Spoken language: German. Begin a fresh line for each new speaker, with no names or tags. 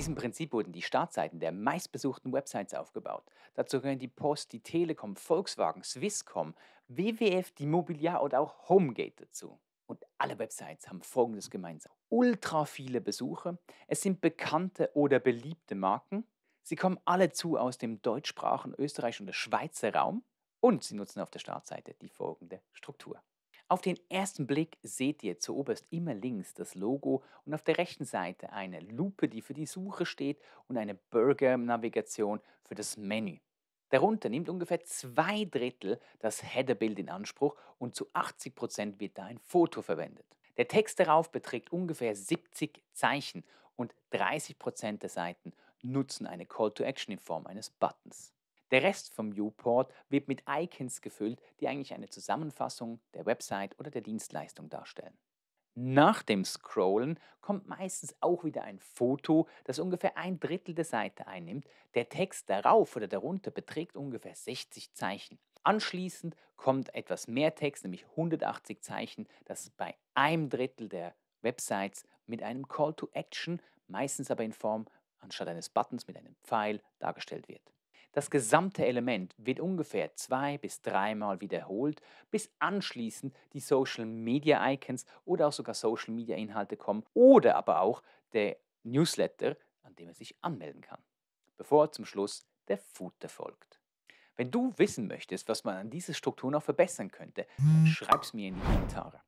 diesem Prinzip wurden die Startseiten der meistbesuchten Websites aufgebaut. Dazu gehören die Post, die Telekom, Volkswagen, Swisscom, WWF, die Mobiliar oder auch Homegate dazu. Und alle Websites haben Folgendes gemeinsam. Ultra viele Besucher, es sind bekannte oder beliebte Marken, sie kommen alle zu aus dem deutschsprachigen Österreich und der Schweizer Raum und sie nutzen auf der Startseite die folgende Struktur. Auf den ersten Blick seht ihr zuoberst immer links das Logo und auf der rechten Seite eine Lupe, die für die Suche steht und eine Burger-Navigation für das Menü. Darunter nimmt ungefähr zwei Drittel das Headerbild in Anspruch und zu 80% Prozent wird da ein Foto verwendet. Der Text darauf beträgt ungefähr 70 Zeichen und 30% Prozent der Seiten nutzen eine Call to Action in Form eines Buttons. Der Rest vom Viewport wird mit Icons gefüllt, die eigentlich eine Zusammenfassung der Website oder der Dienstleistung darstellen. Nach dem Scrollen kommt meistens auch wieder ein Foto, das ungefähr ein Drittel der Seite einnimmt. Der Text darauf oder darunter beträgt ungefähr 60 Zeichen. Anschließend kommt etwas mehr Text, nämlich 180 Zeichen, das bei einem Drittel der Websites mit einem Call to Action, meistens aber in Form anstatt eines Buttons mit einem Pfeil dargestellt wird. Das gesamte Element wird ungefähr zwei bis dreimal wiederholt, bis anschließend die Social Media Icons oder auch sogar Social Media Inhalte kommen oder aber auch der Newsletter, an dem man sich anmelden kann, bevor zum Schluss der Footer folgt. Wenn du wissen möchtest, was man an dieser Struktur noch verbessern könnte, dann schreib's mir in die Kommentare.